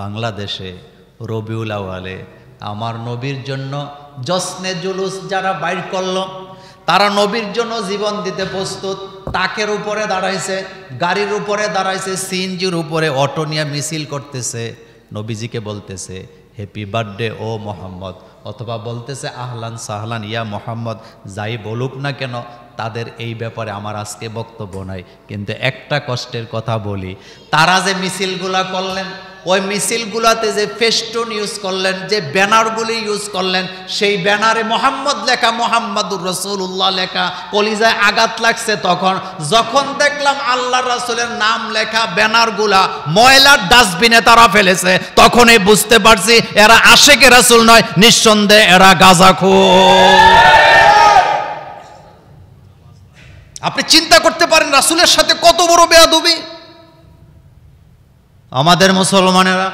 বাংলাদেশে রবিউল আওয়ালে আমার নবীর জন্য যশ্নে জুলুস যারা বাইর করল তারা নবীর জন্য জীবন দিতে প্রস্তুত তাকের উপরে দাঁড়াইছে গাড়ির উপরে দাঁড়াইছে সিএনজির উপরে অটো নিয়ে মিছিল করতেছে নবীজিকে বলতেছে হ্যাপি বার্থডে ও মোহাম্মদ অথবা বলতেছে আহলান সাহলান ইয়া মোহাম্মদ যাই বলুক না কেন তাদের এই ব্যাপারে আমার আজকে বক্তব্য নাই কিন্তু একটা কষ্টের কথা বলি তারা যে মিছিলগুলা করলেন ওই মিছিলগুলোতে যে ফেস্টুন ইউজ করলেন যে ব্যানারগুলি ইউজ করলেন সেই ব্যানারে মোহাম্মদ লেখা মোহাম্মদুর রসুল্লাহ লেখা কলিজায় আঘাত লাগছে তখন যখন দেখলাম আল্লাহ রসুলের নাম লেখা ব্যানারগুলা ময়লার ডাস্টবিনে তারা ফেলেছে তখনই বুঝতে পারছি এরা আশেকে রসুল নয় নিঃসন্দেহে এরা খো আপনি চিন্তা করতে পারেন রাসুলের সাথে কত বড় বেয়াদবি আমাদের মুসলমানেরা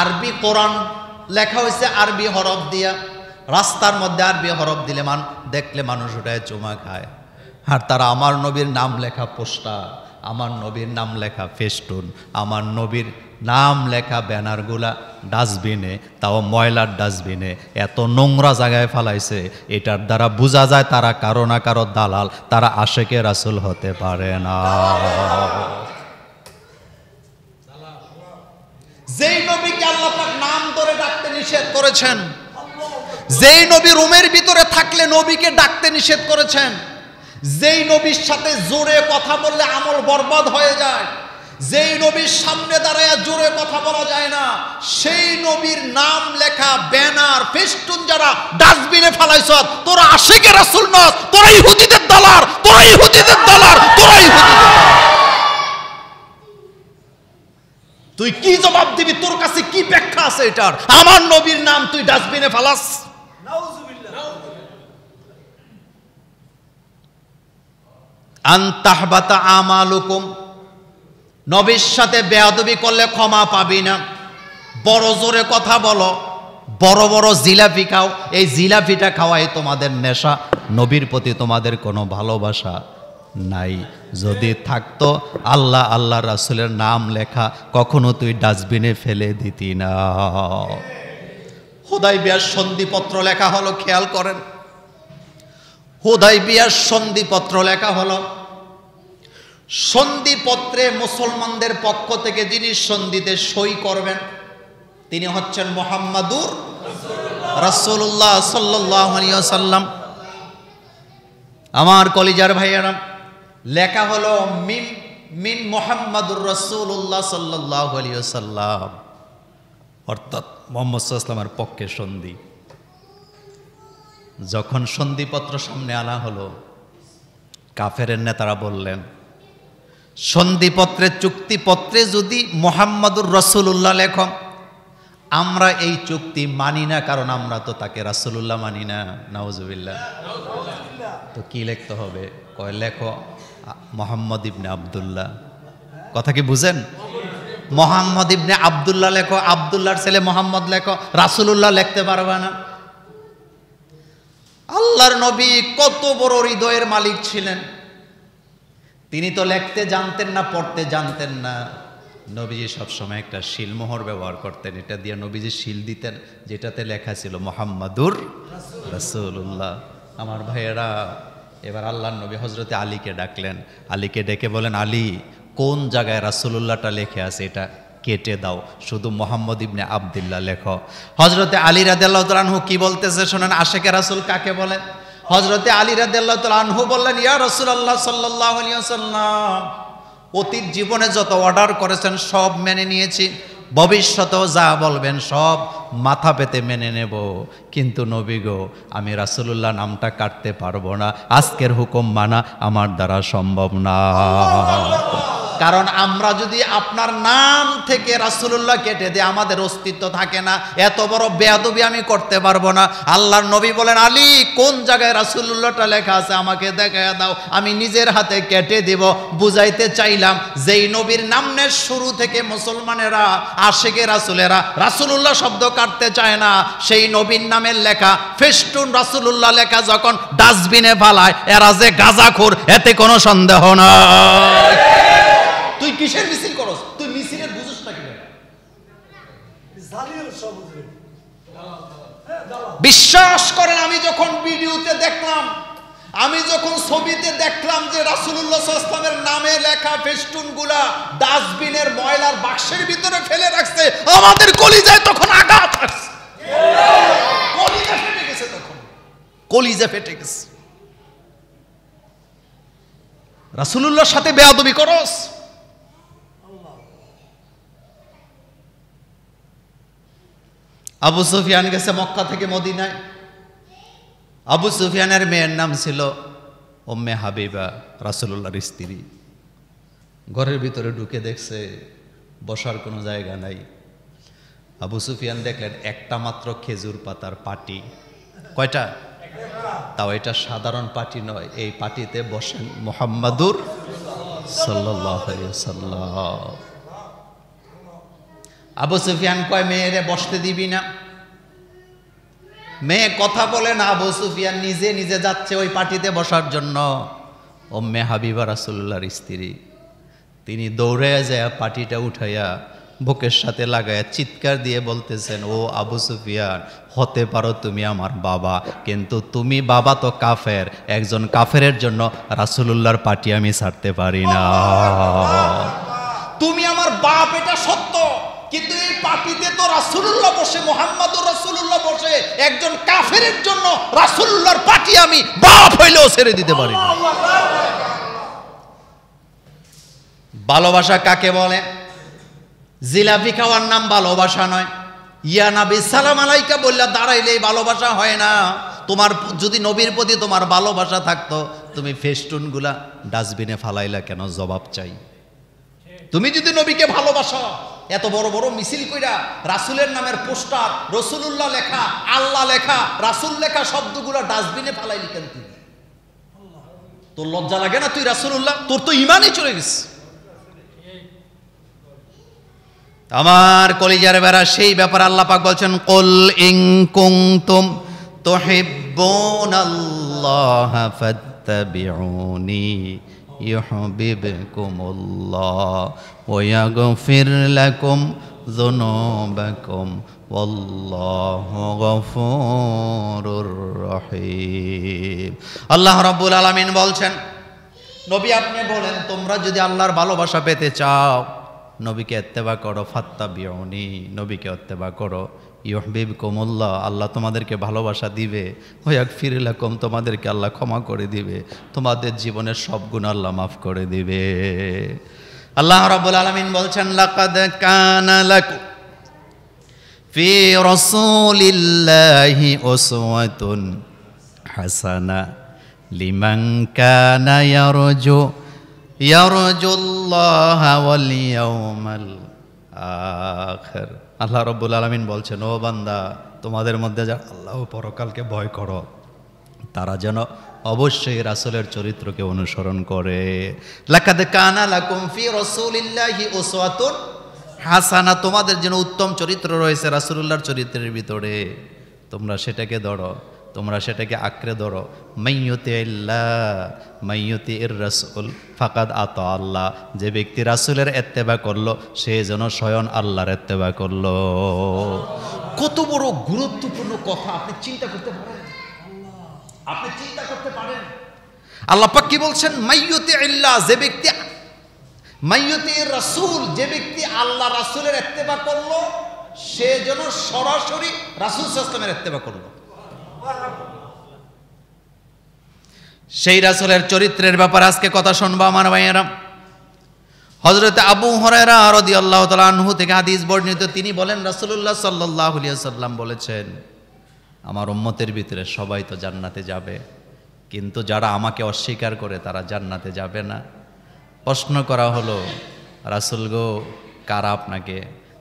আরবি কোরআন লেখা হয়েছে আরবি হরফ দিয়া রাস্তার মধ্যে আরবি হরফ দিলে মান দেখলে মানুষ ওটায় চুমা খায় আর তারা আমার নবীর নাম লেখা পোস্টার আমার নবীর নাম লেখা ফেস্টুন আমার নবীর নাম লেখা ব্যানারগুলা ডাস্টবিনে তাও ময়লার ডাস্টবিনে এত নোংরা জায়গায় ফালাইছে এটার দ্বারা বোঝা যায় তারা কারো না কারো দালাল তারা আশেকের রাসুল হতে পারে না যেই নবীকে আল্লাহ পাক নাম ধরে ডাকতে নিষেধ করেছেন যেই নবী রুমের ভিতরে থাকলে নবীকে ডাকতে নিষেধ করেছেন যেই নবীর সাথে জোরে কথা বললে আমল বরবাদ হয়ে যায় যেই নবীর সামনে দাঁড়ায় জোরে কথা বলা যায় না সেই নবীর নাম লেখা ব্যানার ফেস্টুন যারা ডাস্টবিনে ফেলাইছ তোরা আশেকের রাসুল নস তোরা ইহুদিদের দালার তোরা ইহুদিদের দালার তোরা ইহুদিদের তুই কি জবাব দিবি তোর কাছে কি ব্যাখ্যা আছে এটার আমার নবীর নাম তুই ডাস্টবিনে ফালাস আন্তাহবাতা আমালুকুম নবীর সাথে বেয়াদবি করলে ক্ষমা পাবি না বড় জোরে কথা বলো বড় বড় জিলাপি খাও এই জিলাপিটা খাওয়াই তোমাদের নেশা নবীর প্রতি তোমাদের কোনো ভালোবাসা নাই যদি থাকতো আল্লাহ আল্লাহ রাসুলের নাম লেখা কখনো তুই ডাস্টবিনে ফেলে দিতি না হোদাই বিয়ার সন্ধিপত্র লেখা হলো খেয়াল করেন হোদাই বিয়ার সন্ধিপত্র লেখা হলো সন্ধিপত্রে মুসলমানদের পক্ষ থেকে যিনি সন্ধিতে সই করবেন তিনি হচ্ছেন মোহাম্মদুর রাসুল্লাহ সাল্লাম আমার কলিজার ভাইয়েরা লেখা হলো মিন মিন মোহাম্মদুর রসুল্লাহ সাল্লাহ আলিয়াল্লাম অর্থাৎ মোহাম্মদ সাল্লামের পক্ষে সন্ধি যখন সন্ধিপত্র সামনে আনা হলো কাফের নেতারা বললেন সন্ধিপত্রের চুক্তিপত্রে যদি মোহাম্মদুর রসুল্লাহ লেখম আমরা এই চুক্তি মানি না কারণ আমরা তো তাকে রাসুল্লাহ মানি না নওয়াজবিল্লা তো কি লিখতে হবে কয় লেখো মোহাম্মদ ইবনে আবদুল্লাহ কথা কি বুঝেন মোহাম্মদ ইবনে আবদুল্লাহ লেখো আবদুল্লাহর ছেলে মোহাম্মদ লেখো রাসুল্লাহ লিখতে পারবে না আল্লাহর নবী কত বড় হৃদয়ের মালিক ছিলেন তিনি তো লেখতে জানতেন না পড়তে জানতেন না নবীজি সবসময় একটা শিলমোহর ব্যবহার করতেন এটা দিয়ে নবীজি শিল দিতেন যেটাতে লেখা ছিল মোহাম্মদুর রাসুল্লাহ আমার ভাইয়েরা এবার আল্লাহ নবী হজরতে আলীকে ডাকলেন আলীকে ডেকে বলেন আলী কোন জায়গায় রাসুলুল্লাহটা লেখে আছে এটা কেটে দাও শুধু মোহাম্মদ ইবনে আবদুল্লাহ লেখ হজরতে আলী রাদেল্লাহ তালানহু কি বলতেছে শোনেন আশেকে রাসুল কাকে বলেন হজরতে আলী রাদেল্লাহ তালানহু বললেন ইয়া রসুল আল্লাহ সাল্লাহ অতীত জীবনে যত অর্ডার করেছেন সব মেনে নিয়েছি ভবিষ্যতেও যা বলবেন সব মাথা পেতে মেনে নেব কিন্তু নবী গো আমি রাসুলুল্লাহ নামটা কাটতে পারবো না আজকের হুকুম মানা আমার দ্বারা সম্ভব না কারণ আমরা যদি আপনার নাম থেকে রাসুলুল্লাহ কেটে দিই আমাদের অস্তিত্ব থাকে না এত বড় বেয়াদবি আমি করতে পারবো না আল্লাহর নবী বলেন আলী কোন জায়গায় রাসুলুল্লাহটা লেখা আছে আমাকে দেখা দাও আমি নিজের হাতে কেটে দিব বুঝাইতে চাইলাম যেই নবীর নামের শুরু থেকে মুসলমানেরা আশেকে রাসুলেরা রাসুলুল্লাহ শব্দ কাটতে চায় না সেই নবীর নামের লেখা ফেস্টুন রাসুলুল্লাহ লেখা যখন ডাস্টবিনে ফালায় এরা যে গাজাখোর এতে কোনো সন্দেহ নয় কিসের মিছিল করস তুই মিছিলের বুঝিস না কিনা হ্যাঁ, বিশ্বাস করেন আমি যখন ভিডিওতে দেখলাম আমি যখন ছবিতে দেখলাম যে রাসুল্লাহ ইসলামের নামে লেখা ফেস্টুন গুলা ডাস্টবিনের ময়লার বাক্সের ভিতরে ফেলে রাখছে আমাদের কলিজায় তখন আঘাত আসছে কলিজা ফেটে গেছে তখন কলিজা ফেটে গেছে রাসুলুল্লাহর সাথে বেয়াদবি করস আবু সুফিয়ান গেছে মক্কা থেকে মদিনায় আবু সুফিয়ানের মেয়ের নাম ছিল ওম্মে হাবিবা রাসুল্লাহর স্ত্রী ঘরের ভিতরে ঢুকে দেখছে বসার কোনো জায়গা নাই আবু সুফিয়ান দেখলেন একটা মাত্র খেজুর পাতার পাটি কয়টা তাও এটা সাধারণ পাটি নয় এই পাটিতে বসেন মোহাম্মদুর সাল্লাহ সাল্লাহ আবু সুফিয়ান কয় মেয়েরে বসতে দিবি না মেয়ে কথা বলে না আবু সুফিয়ান নিজে নিজে যাচ্ছে ওই পার্টিতে বসার জন্য ওম্মে হাবিবা রাসুল্লাহর স্ত্রী তিনি দৌড়ে যায় পার্টিটা উঠাইয়া বুকের সাথে লাগাইয়া চিৎকার দিয়ে বলতেছেন ও আবু সুফিয়ান হতে পারো তুমি আমার বাবা কিন্তু তুমি বাবা তো কাফের একজন কাফের জন্য রাসুলুল্লাহর পার্টি আমি ছাড়তে পারি না তুমি আমার বাপ এটা সত্য কিন্তু এই পার্টিতে তো রাসুল্লাহ বসে মোহাম্মদ রাসুল্লাহ বসে একজন কাফের জন্য রাসুল্লাহর পার্টি আমি বাপ হইলেও ছেড়ে দিতে পারি ভালোবাসা কাকে বলে জিলাপি খাওয়ার নাম ভালোবাসা নয় ইয়া নাবি সালাম আলাইকা বললা দাঁড়াইলে ভালোবাসা হয় না তোমার যদি নবীর প্রতি তোমার ভালোবাসা থাকতো তুমি ফেস্টুনগুলা ডাস্টবিনে ফালাইলা কেন জবাব চাই তুমি যদি নবীকে ভালোবাসা এত বড় বড় মিছিল কইরা রাসুলের নামের পোস্টার রসুলুল্লাহ লেখা আল্লাহ লেখা রাসুল লেখা শব্দগুলো ডাস্টবিনে ফালাই লিখেন তুই তোর লজ্জা লাগে না তুই রাসুলুল্লাহ তোর তো ইমানই চলে গেছিস আমার কলিজার বেড়া সেই ব্যাপারে আল্লাহ পাক বলছেন কল ইং কুং তুম তো আল্লাহ ফাত্তাবিউনি يحببكم الله ويغفر لكم ذنوبكم والله غفور رحيم আল্লাহ রাব্বুল আলামিন বলছেন নবী আপনি বলেন তোমরা যদি আল্লাহর ভালোবাসা পেতে চাও নবীকে এত্তেবা করো ফাত্তা বিয়নি নবীকে এত্তেবা করো ইহবিব কোমল্লা আল্লাহ তোমাদেরকে ভালোবাসা দিবে হয়াক ফিরিলা তোমাদেরকে আল্লাহ ক্ষমা করে দিবে তোমাদের জীবনের সব গুণ আল্লাহ মাফ করে দিবে আল্লাহ রাবুল আলমিন বলছেন লাকাদ কানালাক লাকু ফি রসুলিল্লাহি ওসওয়াতুন হাসানা লিমান কানা ইয়ারজু ইয়ারজুল্লাহ ওয়াল ইয়াউমাল আখির আল্লাহ রব্বুল আলমিন বলছেন ও বান্দা তোমাদের মধ্যে যা আল্লাহ পরকালকে ভয় করো তারা যেন অবশ্যই রাসুলের চরিত্রকে অনুসরণ করে লাকাদ কানা লাকুম ফি রাসূলিল্লাহি উসওয়াতুন হাসানা তোমাদের যেন উত্তম চরিত্র রয়েছে রাসূলুল্লাহর চরিত্রের ভিতরে তোমরা সেটাকে ধরো তোমরা সেটাকে আঁকড়ে ধরো মাইয়তে আল্লাহ মাইয়তি ইর রাসুল ফাকাদ আত আল্লাহ যে ব্যক্তি রাসুলের এত্তেবা করলো সে যেন স্বয়ন আল্লাহর এত্তেবা করলো কত বড় গুরুত্বপূর্ণ কথা আপনি চিন্তা করতে পারেন আপনি চিন্তা করতে পারেন আল্লাহ কি বলছেন মাইয়তে আল্লাহ যে ব্যক্তি মাইয়তে রাসুল যে ব্যক্তি আল্লাহ রাসুলের এত্তেবা করলো সে যেন সরাসরি রাসুল সাস্তমের এত্তেবা করলো সেই রাসুলের চরিত্রের ব্যাপার আজকে কথা শুনবো আমার ভাইয়েরা হজরত আবু হরেরা আল্লাহ তালাহু থেকে হাদিস বর্ণিত তিনি বলেন রাসুল্লাহ সাল্লাহাম বলেছেন আমার উম্মতের ভিতরে সবাই তো জান্নাতে যাবে কিন্তু যারা আমাকে অস্বীকার করে তারা জান্নাতে যাবে না প্রশ্ন করা হলো রাসুল গো কারা আপনাকে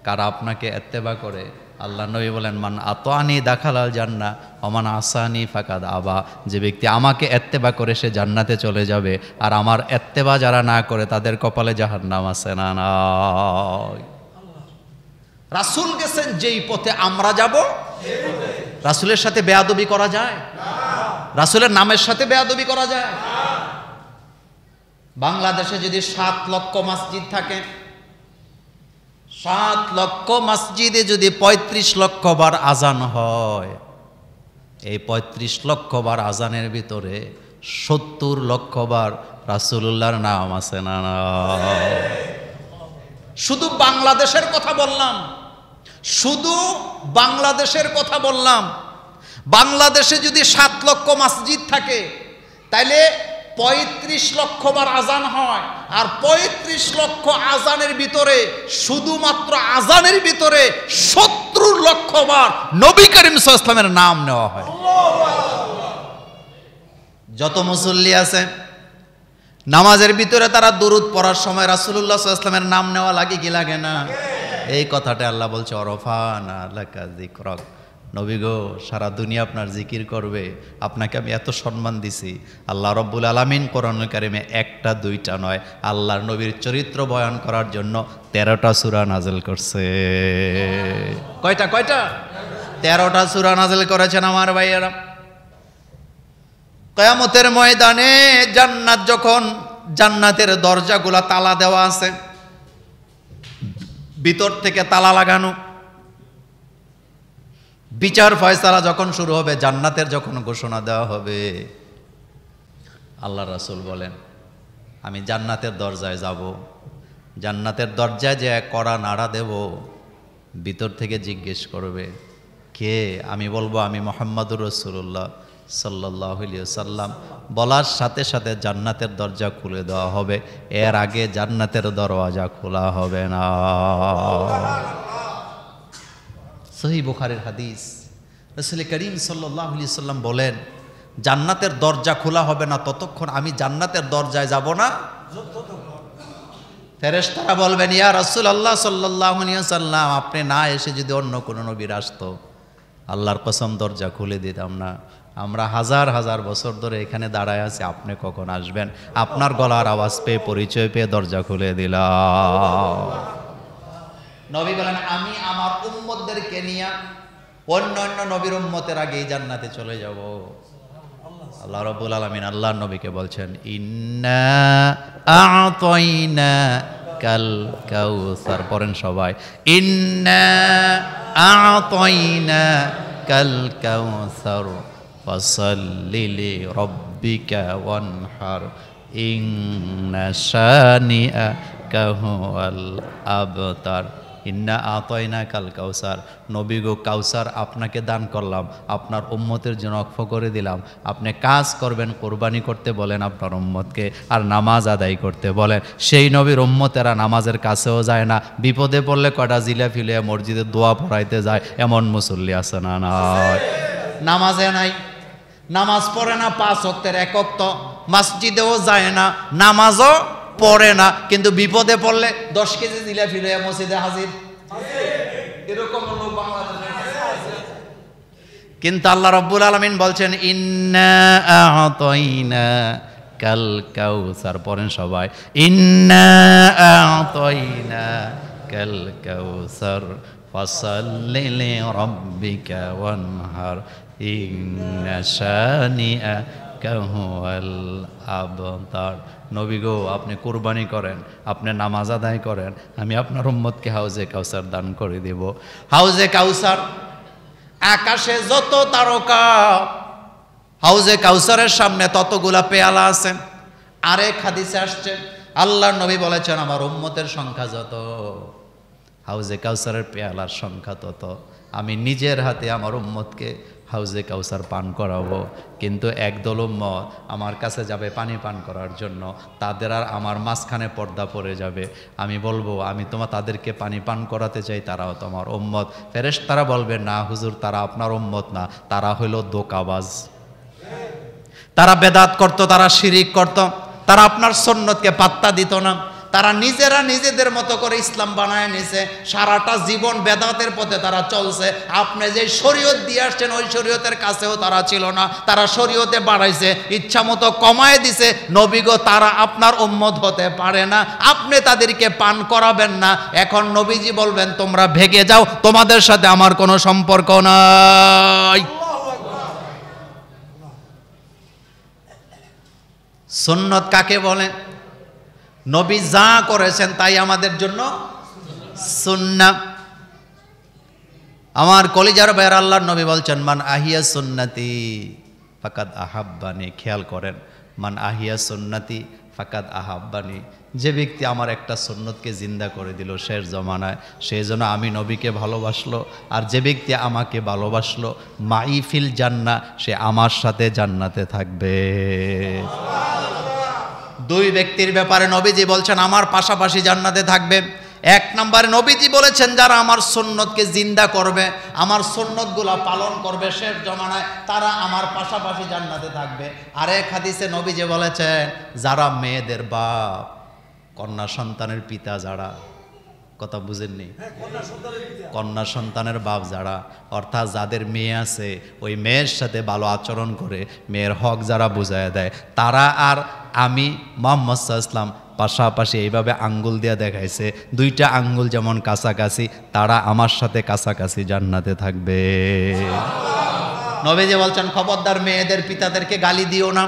কারা আপনাকে এত্তেবা করে আল্লাহ নবী বলেন মান আতোয়ানি দাখালাল জান্না অমান আসানি ফাকাদ আবা যে ব্যক্তি আমাকে এত্তেবা করে সে জান্নাতে চলে যাবে আর আমার এত্তেবা যারা না করে তাদের কপালে জাহান্নাম নাম আছে না রাসুল গেছেন যেই পথে আমরা যাব রাসুলের সাথে বেয়াদবি করা যায় রাসুলের নামের সাথে বেয়াদবি করা যায় বাংলাদেশে যদি সাত লক্ষ মসজিদ থাকে সাত লক্ষ মসজিদে যদি পঁয়ত্রিশ লক্ষ বার আজান হয় এই পঁয়ত্রিশ লক্ষ বার আজানের ভিতরে সত্তর লক্ষ বার রাসুল্লাহর নাম আছে না শুধু বাংলাদেশের কথা বললাম শুধু বাংলাদেশের কথা বললাম বাংলাদেশে যদি সাত লক্ষ মসজিদ থাকে তাইলে পঁয়ত্রিশ লক্ষ বার আজান হয় আর পঁয়ত্রিশ লক্ষ আজানের ভিতরে শুধুমাত্র আজানের ভিতরে শত্রুর লক্ষ বার নবী করিম ইসলামের নাম নেওয়া হয় যত মুসল্লি আছে নামাজের ভিতরে তারা দুরুদ পড়ার সময় রাসুল্লাহ ইসলামের নাম নেওয়া লাগে কি লাগে না এই কথাটা আল্লাহ বলছে অরফা না নবী গো সারা দুনিয়া আপনার জিকির করবে আপনাকে আমি এত সম্মান দিছি আল্লাহ রব্বুল আলমিন কোরআনুল কারিমে একটা দুইটা নয় আল্লাহর নবীর চরিত্র বয়ন করার জন্য তেরোটা সুরা নাজেল করছে কয়টা কয়টা তেরোটা সুরা নাজেল করেছেন আমার ভাইয়েরা কয়ামতের ময়দানে জান্নাত যখন জান্নাতের দরজাগুলা তালা দেওয়া আছে ভিতর থেকে তালা লাগানো বিচার ফয়সালা যখন শুরু হবে জান্নাতের যখন ঘোষণা দেওয়া হবে আল্লাহ রাসুল বলেন আমি জান্নাতের দরজায় যাব জান্নাতের দরজায় যে এক কড়া নাড়া দেব ভিতর থেকে জিজ্ঞেস করবে কে আমি বলবো আমি মোহাম্মদুর রসুল্লাহ সাল্লাহ সাল্লাম বলার সাথে সাথে জান্নাতের দরজা খুলে দেওয়া হবে এর আগে জান্নাতের দরওয়াজা খোলা হবে না সহি বুখারের হাদিস রসুল করিম সাল্লাহ সাল্লাম বলেন জান্নাতের দরজা খোলা হবে না ততক্ষণ আমি জান্নাতের দরজায় যাব না ফেরেস্তারা বলবেন ইয়া রসুল আল্লাহ সাল্লাহ সাল্লাম আপনি না এসে যদি অন্য কোনো নবীর আসত আল্লাহর কসম দরজা খুলে দিতাম না আমরা হাজার হাজার বছর ধরে এখানে দাঁড়ায় আছি আপনি কখন আসবেন আপনার গলার আওয়াজ পেয়ে পরিচয় পেয়ে দরজা খুলে দিলাম নবী বলেন আমি আমার উম্মতদেরকে নিয়ে অন্য অন্য নবীর উম্মতের আগেই জান্নাতে চলে যাব আল্লাহ রব্বুল আলমিন আল্লাহ নবীকে বলছেন ইন্না আতইনা কাল কাউসার পড়েন সবাই ইন্না আতইনা কাল কাউসার ফসল্লিলি রব্বিকা ওয়ানহার ইন্না কাহু আল আবতার ইন্না আতয়না কাল কাউসার নবী গো কাউসার আপনাকে দান করলাম আপনার উম্মতের জন্য অক্ষ করে দিলাম আপনি কাজ করবেন কোরবানি করতে বলেন আপনার উম্মতকে আর নামাজ আদায় করতে বলেন সেই নবীর উম্মতেরা নামাজের কাছেও যায় না বিপদে পড়লে কটা জিলা ফিলে মসজিদে দোয়া পড়াইতে যায় এমন মুসল্লি আছে না নামাজে নাই নামাজ পড়ে না পাঁচ হত্যের একক মসজিদেও যায় না নামাজও পড়ে না কিন্তু বিপদে পড়লে দশ কেজি দিলে ফিরে মসজিদে হাজির এরকম কিন্তু আল্লাহ রব্বুল আলমিন বলছেন ইন্না কাল স্যার পড়েন সবাই ইন্না কাল স্যার ফসল রব্বিকা ওয়ানহার ইন্না শানিয়া আবতার নবী গো আপনি কোরবানি করেন আপনি নামাজ আদায় করেন আমি আপনার উম্মতকে হাউজে কাউসার দান করে দেব হাউজে কাউসার আকাশে যত তারকা হাউজে কাউসারের সামনে ততগুলা পেয়ালা আছেন আরেক হাদিসে আসছেন আল্লাহ নবী বলেছেন আমার উম্মতের সংখ্যা যত হাউজে কাউসারের পেয়ালার সংখ্যা তত আমি নিজের হাতে আমার উম্মতকে হাউজে কাউসার পান করাবো কিন্তু একদল মত আমার কাছে যাবে পানি পান করার জন্য তাদের আর আমার মাঝখানে পর্দা পড়ে যাবে আমি বলবো আমি তোমার তাদেরকে পানি পান করাতে চাই তারাও তোমার ওম্মত ফেরেশ তারা বলবে না হুজুর তারা আপনার ওম্মত না তারা হইল দোকাবাজ তারা বেদাত করত তারা শিরিক করত তারা আপনার সন্ন্যতকে পাত্তা দিত না তারা নিজেরা নিজেদের মতো করে ইসলাম বানায় নিছে সারাটা জীবন বেদাতের পথে তারা চলছে আপনি যে শরীয়ত দিয়ে আসছেন ওই শরীয়তের কাছেও তারা ছিল না তারা শরীয়তে বাড়াইছে ইচ্ছা মতো কমায় দিছে নবীগ তারা আপনার উম্মত হতে পারে না আপনি তাদেরকে পান করাবেন না এখন নবীজি বলবেন তোমরা ভেগে যাও তোমাদের সাথে আমার কোনো সম্পর্ক নাই সুন্নত কাকে বলেন নবী যা করেছেন তাই আমাদের জন্য সুন্না আমার কলিজার বের আল্লাহর নবী বলছেন মান আহিয়া সুন্নাতি ফাকাদ আহাব্বানি খেয়াল করেন মান আহিয়া সুন্নাতি ফাকাদ আহাব্বানি যে ব্যক্তি আমার একটা সুন্নতকে জিন্দা করে দিল শেষ জমানায় সেই জন্য আমি নবীকে ভালোবাসলো আর যে ব্যক্তি আমাকে ভালোবাসলো মাইফিল জান্না সে আমার সাথে জান্নাতে থাকবে দুই ব্যক্তির ব্যাপারে নবীজি বলছেন আমার পাশাপাশি জান্নাতে থাকবে এক নম্বরে নবীজি বলেছেন যারা আমার সন্ন্যতকে জিন্দা করবে আমার সন্ন্যতগুলা পালন করবে শেষ জমানায় তারা আমার পাশাপাশি জান্নাতে থাকবে আর এক হাদিসে নবীজি বলেছেন যারা মেয়েদের বাপ কন্যা সন্তানের পিতা যারা কথা বুঝেননি হ্যাঁ, কন্যা সন্তানের বাপ যারা অর্থাৎ যাদের মেয়ে আছে ওই মেয়ের সাথে ভালো আচরণ করে মেয়ের হক যারা বুঝাইয়া দেয় তারা আর আমি মোহাম্মদ ইসলাম পাশাপাশি এইভাবে আঙ্গুল দিয়ে দেখাইছে দুইটা আঙ্গুল যেমন কাছাকাছি তারা আমার সাথে কাছাকাছি জান্নাতে থাকবে নবেজে বলছেন খবরদার মেয়েদের পিতাদেরকে গালি দিও না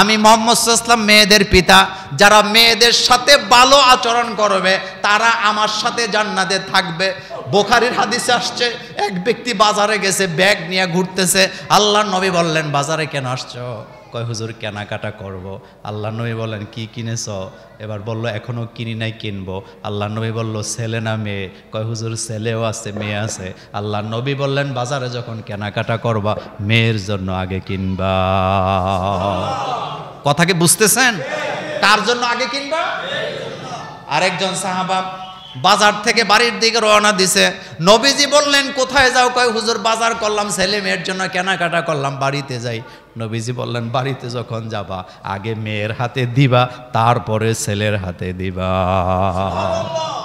আমি মোহাম্মদ ইসলাম মেয়েদের পিতা যারা মেয়েদের সাথে ভালো আচরণ করবে তারা আমার সাথে জান্নাতে থাকবে বোখারির হাদিসে আসছে এক ব্যক্তি বাজারে গেছে ব্যাগ নিয়ে ঘুরতেছে আল্লাহ নবী বললেন বাজারে কেন আসছো কয় হুজুর কেনাকাটা করব। আল্লাহ নবী বলেন কি কিনেছ এবার বলল এখনও কিনি নাই কিনবো আল্লাহ নবী বলল ছেলে না মেয়ে কয় হুজুর ছেলেও আছে মেয়ে আছে আল্লাহ নবী বললেন বাজারে যখন কেনাকাটা করবা মেয়ের জন্য আগে কিনবা কথাকে বুঝতেছেন কার জন্য আগে কিনবা আরেকজন সাহাবা বাজার থেকে বাড়ির দিকে রওনা দিছে নবীজি বললেন কোথায় যাও কয় হুজুর বাজার করলাম ছেলে মেয়ের জন্য কেনাকাটা করলাম বাড়িতে যাই নবীজি বললেন বাড়িতে যখন যাবা আগে মেয়ের হাতে দিবা তারপরে ছেলের হাতে দিবা